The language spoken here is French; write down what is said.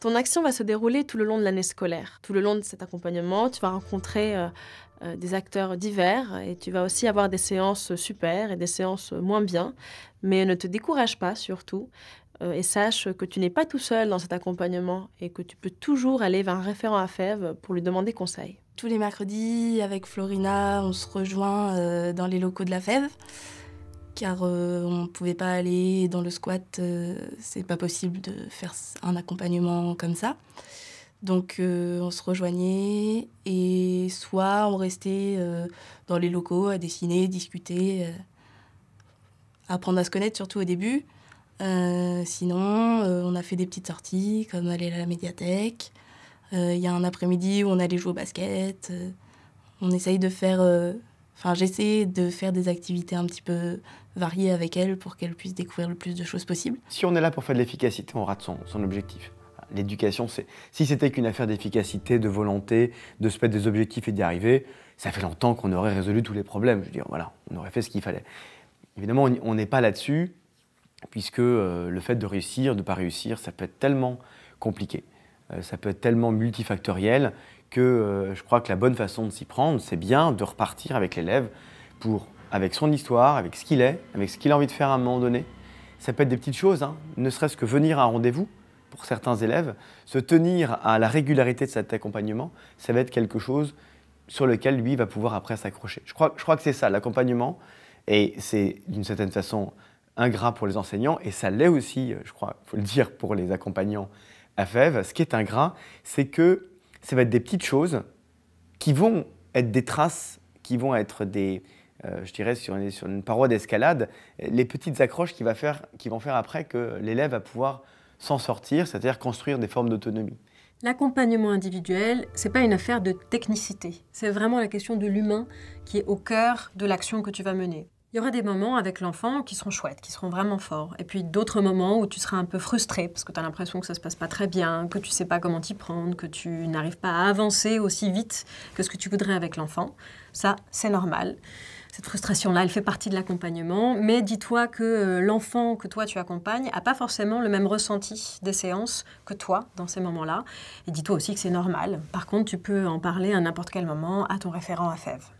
Ton action va se dérouler tout le long de l'année scolaire. Tout le long de cet accompagnement, tu vas rencontrer euh, euh, des acteurs divers et tu vas aussi avoir des séances super et des séances moins bien. Mais ne te décourage pas surtout euh, et sache que tu n'es pas tout seul dans cet accompagnement et que tu peux toujours aller vers un référent à FEV pour lui demander conseil. Tous les mercredis, avec Florina, on se rejoint dans les locaux de la FEV car euh, on ne pouvait pas aller dans le squat, euh, c'est pas possible de faire un accompagnement comme ça. Donc euh, on se rejoignait et soit on restait dans les locaux à dessiner, discuter, apprendre à se connaître surtout au début. sinon, on a fait des petites sorties comme aller à la médiathèque. Il y a un après-midi où on allait jouer au basket. on essaye de faire Enfin, j'essaie de faire des activités un petit peu variées avec elle pour qu'elle puisse découvrir le plus de choses possible. Si on est là pour faire de l'efficacité, on rate son, son objectif. L'éducation, c'est si c'était qu'une affaire d'efficacité, de volonté, de se mettre des objectifs et d'y arriver, ça fait longtemps qu'on aurait résolu tous les problèmes. Je veux dire, voilà, on aurait fait ce qu'il fallait. Évidemment, on n'est pas là-dessus, puisque euh, le fait de réussir, de ne pas réussir, ça peut être tellement compliqué. Euh, ça peut être tellement multifactoriel que euh, je crois que la bonne façon de s'y prendre, c'est bien de repartir avec l'élève pour, avec son histoire, avec ce qu'il est, avec ce qu'il a envie de faire à un moment donné. Ça peut être des petites choses, hein. ne serait-ce que venir à un rendez-vous pour certains élèves, se tenir à la régularité de cet accompagnement, ça va être quelque chose sur lequel lui va pouvoir après s'accrocher. Je crois, je crois que c'est ça, l'accompagnement, et c'est d'une certaine façon ingrat pour les enseignants, et ça l'est aussi, je crois, il faut le dire, pour les accompagnants la fève, ce qui est ingrat, c'est que ça va être des petites choses qui vont être des traces, qui vont être des, euh, je dirais, sur une, paroi d'escalade, les petites accroches qui, vont faire après que l'élève va pouvoir s'en sortir, c'est-à-dire construire des formes d'autonomie. L'accompagnement individuel, n'est pas une affaire de technicité. C'est vraiment la question de l'humain qui est au cœur de l'action que tu vas mener. Il y aura des moments avec l'enfant qui seront chouettes, qui seront vraiment forts. Et puis d'autres moments où tu seras un peu frustré parce que tu as l'impression que ça se passe pas très bien, que tu sais pas comment t'y prendre, que tu n'arrives pas à avancer aussi vite que ce que tu voudrais avec l'enfant. Ça, c'est normal. Cette frustration-là, elle fait partie de l'accompagnement. Mais dis-toi que euh, l'enfant que toi tu accompagnes n'a pas forcément le même ressenti des séances que toi dans ces moments-là. Et dis-toi aussi que c'est normal. Par contre, tu peux en parler à n'importe quel moment à ton référent à fèves.